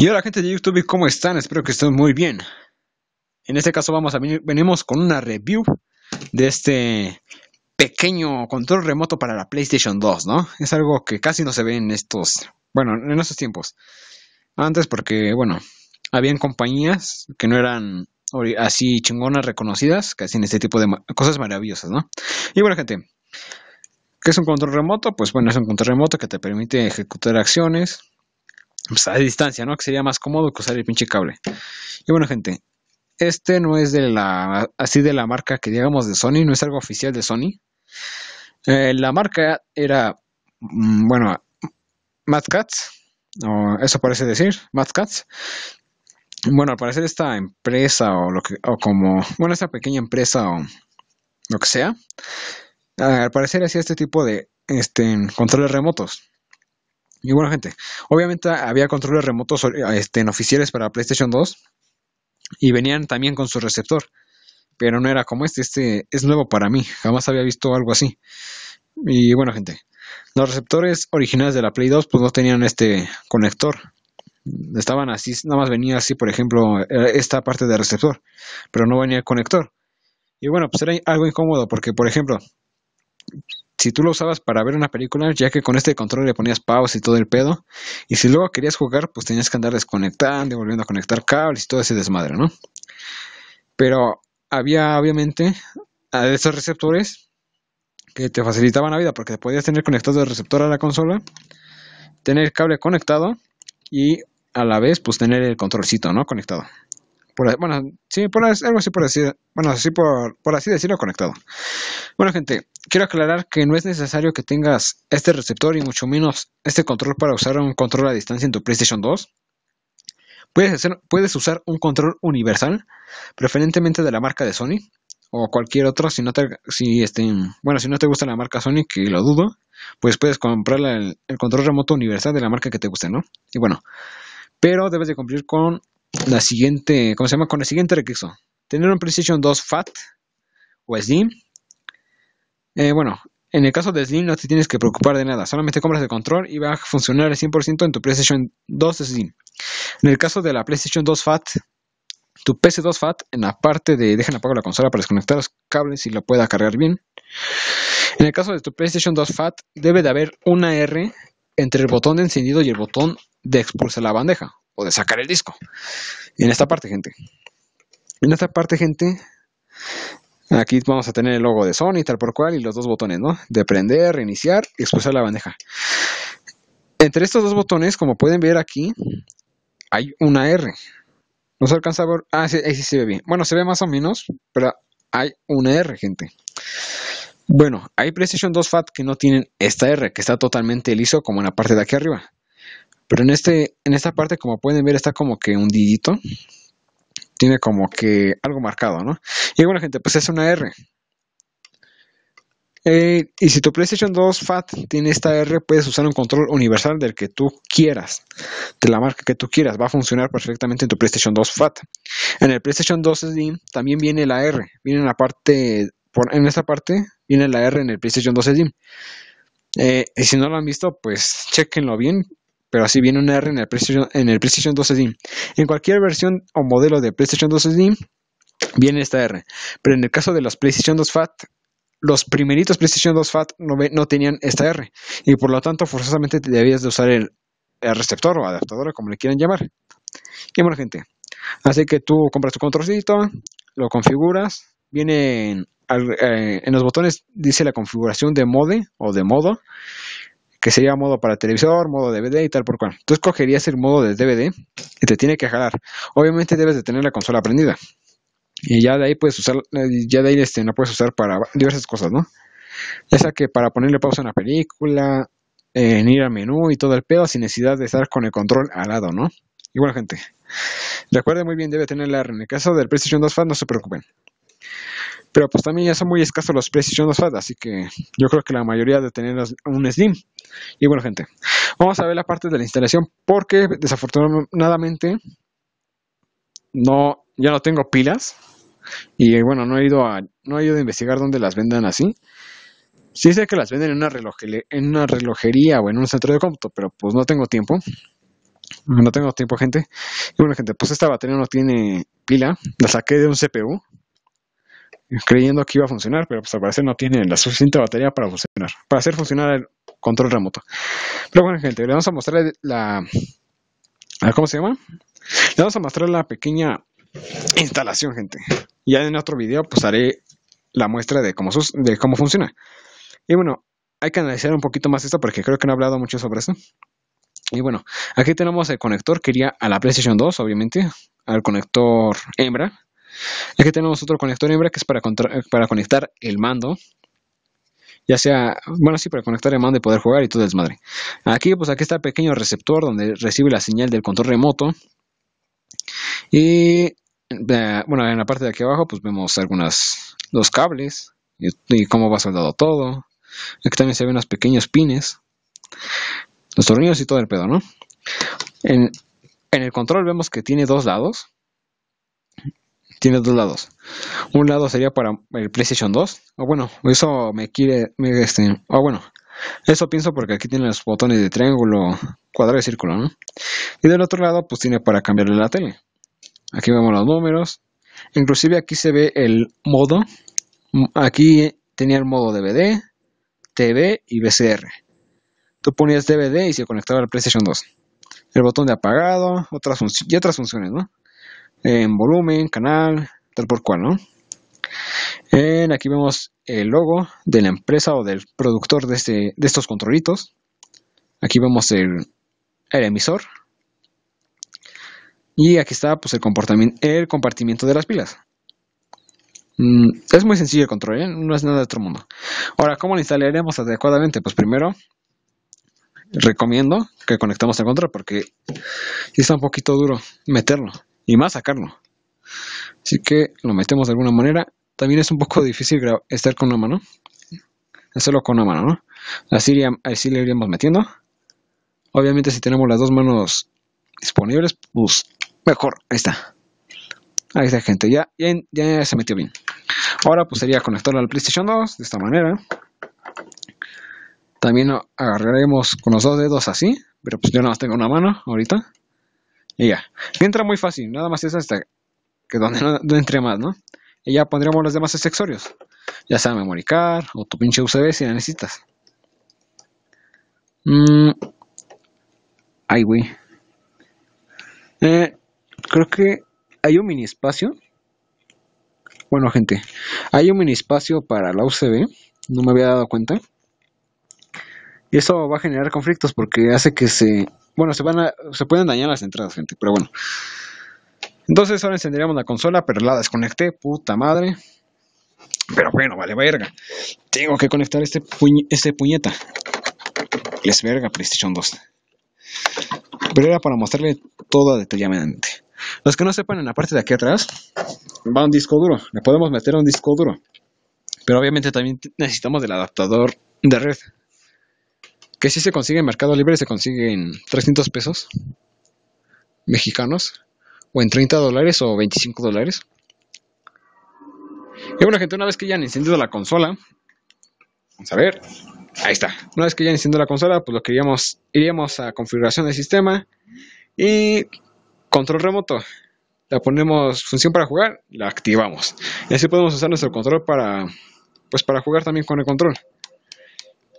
Y hola gente de YouTube, ¿cómo están? Espero que estén muy bien. En este caso vamos a venimos con una review de este pequeño control remoto para la PlayStation 2, ¿no? Es algo que casi no se ve en estos, bueno, en estos tiempos. Antes porque, bueno, habían compañías que no eran así chingonas reconocidas, que hacían este tipo de cosas maravillosas, ¿no? Y bueno, gente, ¿qué es un control remoto? Pues bueno, es un control remoto que te permite ejecutar acciones, pues, a distancia, ¿no? Que sería más cómodo que usar el pinche cable. Y bueno, gente, este no es de la, así de la marca que digamos de Sony, no es algo oficial de Sony. Eh, la marca era, mm, bueno, Mad o eso parece decir, Mad Bueno, al parecer esta empresa o lo que, o como, bueno, esta pequeña empresa o lo que sea, al parecer hacía este tipo de este, controles remotos. Y bueno, gente, obviamente había controles remotos este, en oficiales para PlayStation 2 y venían también con su receptor, pero no era como este, este es nuevo para mí, jamás había visto algo así. Y bueno, gente, los receptores originales de la Play 2 pues no tenían este conector, estaban así, nada más venía así, por ejemplo, eh, esta parte del receptor, pero no venía el conector. Y bueno, pues era algo incómodo porque, por ejemplo, si tú lo usabas para ver una película, ya que con este control le ponías pausa y todo el pedo. Y si luego querías jugar, pues tenías que andar desconectando y volviendo a conectar cables y todo ese desmadre, ¿no? Pero había obviamente a esos receptores que te facilitaban la vida porque te podías tener conectado el receptor a la consola, tener el cable conectado y a la vez pues tener el controlcito, ¿no? Conectado bueno, sí, por, algo así por así, bueno, así por, así decirlo, conectado. Bueno, gente, quiero aclarar que no es necesario que tengas este receptor y mucho menos este control para usar un control a distancia en tu PlayStation 2. Puedes, hacer, puedes usar un control universal, preferentemente de la marca de Sony o cualquier otro. Si no te, si este, bueno, si no te gusta la marca Sony, que lo dudo, pues puedes comprar el control remoto universal de la marca que te guste, ¿no? Y bueno, pero debes de cumplir con la siguiente, ¿cómo se llama? Con el siguiente requisito. Tener un PlayStation 2 FAT o Slim. Eh, bueno, en el caso de Slim no te tienes que preocupar de nada, solamente compras el control y va a funcionar al 100% en tu PlayStation 2 Slim. En el caso de la PlayStation 2 FAT, tu PC2 FAT en la parte de dejen apagar la consola para desconectar los cables y la pueda cargar bien. En el caso de tu PlayStation 2 FAT debe de haber una R entre el botón de encendido y el botón de expulsar la bandeja o de sacar el disco. En esta parte, gente. En esta parte, gente, Aquí vamos a tener el logo de Sony, tal por cual, y los dos botones, ¿no? De prender, reiniciar y expulsar la bandeja. Entre estos dos botones, como pueden ver aquí, hay una R. No se alcanza a ver. Ah, sí, sí se ve bien. Bueno, se ve más o menos, pero hay una R, gente. Bueno, hay PlayStation 2 FAT que no tienen esta R, que está totalmente liso como en la parte de aquí arriba. Pero en, este, en esta parte, como pueden ver, está como que hundidito. Tiene como que algo marcado, ¿no? Y bueno, gente, pues es una R. Eh, y si tu PlayStation 2 FAT tiene esta R, puedes usar un control universal del que tú quieras, de la marca que tú quieras. Va a funcionar perfectamente en tu PlayStation 2 FAT. En el PlayStation 2 Slim también viene la R. Viene en la parte, en esta parte, viene la R en el PlayStation 2 Slim. Eh, y si no lo han visto, pues chequenlo bien pero así viene una R en el PlayStation, en el 2 Slim. En cualquier versión o modelo de PlayStation 2 Slim viene esta R, pero en el caso de los PlayStation 2 Fat los primeritos PlayStation 2 Fat no, tenían esta R y por lo tanto forzosamente debías de usar el, receptor o adaptador como le quieran llamar. Y bueno gente, así que tú compras tu controlcito, lo configuras, viene en, eh, en los botones dice la configuración de mode o de modo que sería modo para televisor, modo DVD y tal por cual. Tú escogerías el modo de DVD y te tiene que jalar. Obviamente debes de tener la consola prendida. Y ya de ahí puedes usar, eh, ya de ahí este, puedes usar para diversas cosas, ¿no? Esa que para ponerle pausa a una película, en ir al menú y todo el pedo sin necesidad de estar con el control al lado, ¿no? Igual gente, Recuerde muy bien, debe tenerla. En el caso del PlayStation 2 Fan no se preocupen. Pero pues también ya son muy escasos los precios los FAT. así que yo creo que la mayoría de tener un Slim. Y bueno, gente, vamos a ver la parte de la instalación porque desafortunadamente no ya no tengo pilas y bueno, no he ido a no ido investigar dónde las vendan así. Sí sé que las venden en una, en una relojería o en un centro de cómputo, pero pues no tengo tiempo. No tengo tiempo, gente. Y bueno, gente, pues esta batería no tiene pila. La saqué de un CPU creyendo que iba a funcionar, pero pues al parecer no tiene la suficiente batería para funcionar, para hacer funcionar el control remoto. Pero bueno, gente, le vamos a mostrar la, ah, ¿cómo se llama? Le vamos a mostrar la pequeña instalación, gente. Ya en otro video pues haré la muestra de cómo, de cómo funciona. Y bueno, hay que analizar un poquito más esto porque creo que no he hablado mucho sobre eso. Y bueno, aquí tenemos el conector que iría a la PlayStation 2, obviamente, al conector hembra. Aquí tenemos otro conector hembra que es eh, para, conectar el mando. Ya sea, bueno, sí, para conectar el mando y poder jugar y todo desmadre. Aquí, pues aquí está el pequeño receptor donde recibe la señal del control remoto. Y, bueno, en la parte de aquí abajo, pues vemos algunos los cables y, cómo va soldado todo. Aquí también se ven los pequeños pines, los tornillos y todo el pedo, ¿no? en el control vemos que tiene dos lados tiene dos lados. Un lado sería para el PlayStation 2. O ah, bueno, eso me quiere. Me, este, o ah, bueno, eso pienso porque aquí tiene los botones de triángulo, cuadrado y círculo, ¿no? Y del otro lado, pues tiene para cambiarle la tele. Aquí vemos los números. Inclusive aquí se ve el modo. Aquí tenía el modo DVD, TV y VCR. Tú ponías DVD y se conectaba al PlayStation 2. El botón de apagado otras y otras funciones, ¿no? en volumen, canal, tal por cual, ¿no? aquí vemos el logo de la empresa o del productor de, este, de estos controlitos. Aquí vemos el, emisor. Y aquí está pues, el, el compartimiento de las pilas. Mm, es muy sencillo el control, ¿eh? no es nada de otro mundo. Ahora, ¿cómo lo instalaremos adecuadamente? Pues primero, recomiendo que conectemos el control porque está un poquito duro meterlo y más sacarlo. Así que lo metemos de alguna manera. También es un poco difícil estar con una mano. Hacerlo con una mano, ¿no? Así, así le iríamos metiendo. Obviamente si tenemos las dos manos disponibles, pues mejor. Ahí está. Ahí está, gente. Ya, ya, ya se metió bien. Ahora pues sería conectarlo al PlayStation 2 de esta manera. También agarraremos con los dos dedos así, pero pues yo nada más tengo una mano ahorita. Y ya. Entra muy fácil, nada más es hasta que donde no, entre más, ¿no? Y ya pondremos los demás accesorios. Ya sea memory o tu pinche USB si la necesitas. Mm. Ay, güey. Eh, creo que hay un mini espacio. Bueno, gente, hay un mini espacio para la USB. No me había dado cuenta. Y eso va a generar conflictos porque hace que se bueno, se van a, se pueden dañar las entradas, gente, pero bueno. Entonces ahora encenderíamos la consola, pero la desconecté, puta madre. Pero bueno, vale verga. Tengo que conectar este, este puñeta. Es verga PlayStation 2. Pero era para mostrarle todo detalladamente. Los que no sepan, en la parte de aquí atrás va un disco duro. Le podemos meter un disco duro. Pero obviamente también necesitamos del adaptador de red que si se consigue en Mercado Libre, se consigue en 300 pesos mexicanos, o en 30 dólares o 25 dólares. Y bueno, gente, una vez que ya han encendido la consola, vamos a ver, ahí está. Una vez que ya han encendido la consola, pues lo que iríamos, iríamos a configuración del sistema y control remoto. La ponemos función para jugar, la activamos. Y así podemos usar nuestro control para, pues para jugar también con el control.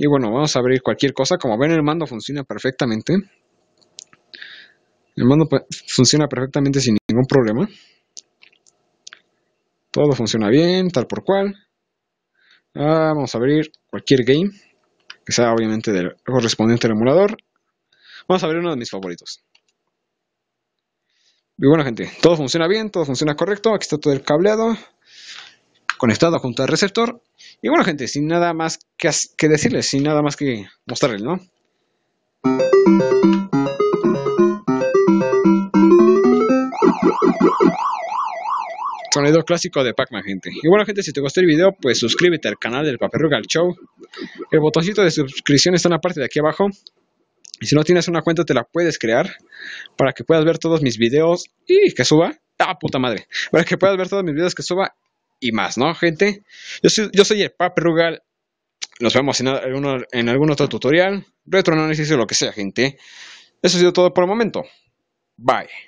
Y bueno, vamos a abrir cualquier cosa. Como ven, el mando funciona perfectamente. El mando funciona perfectamente sin ningún problema. Todo funciona bien, tal por cual. Ah, vamos a abrir cualquier game. Que sea obviamente del correspondiente al emulador. Vamos a abrir uno de mis favoritos. Y bueno gente, todo funciona bien, todo funciona correcto. Aquí está todo el cableado. Conectado junto al receptor. Y bueno, gente, sin nada más que, decirles, sin nada más que mostrarles, ¿no? Sonido clásico de Pac-Man, gente. Y bueno, gente, si te gustó el video, pues suscríbete al canal del Paperrugal Show. El botoncito de suscripción está en la parte de aquí abajo. Y si no tienes una cuenta, te la puedes crear para que puedas ver todos mis videos y que suba. ¡Ah, puta madre! Para que puedas ver todos mis videos que suba y más, ¿no, gente? Yo soy, yo soy el Rugal. Nos vemos en, en algún otro tutorial, retroanálisis o lo que sea, gente. Eso ha sido todo por el momento. Bye.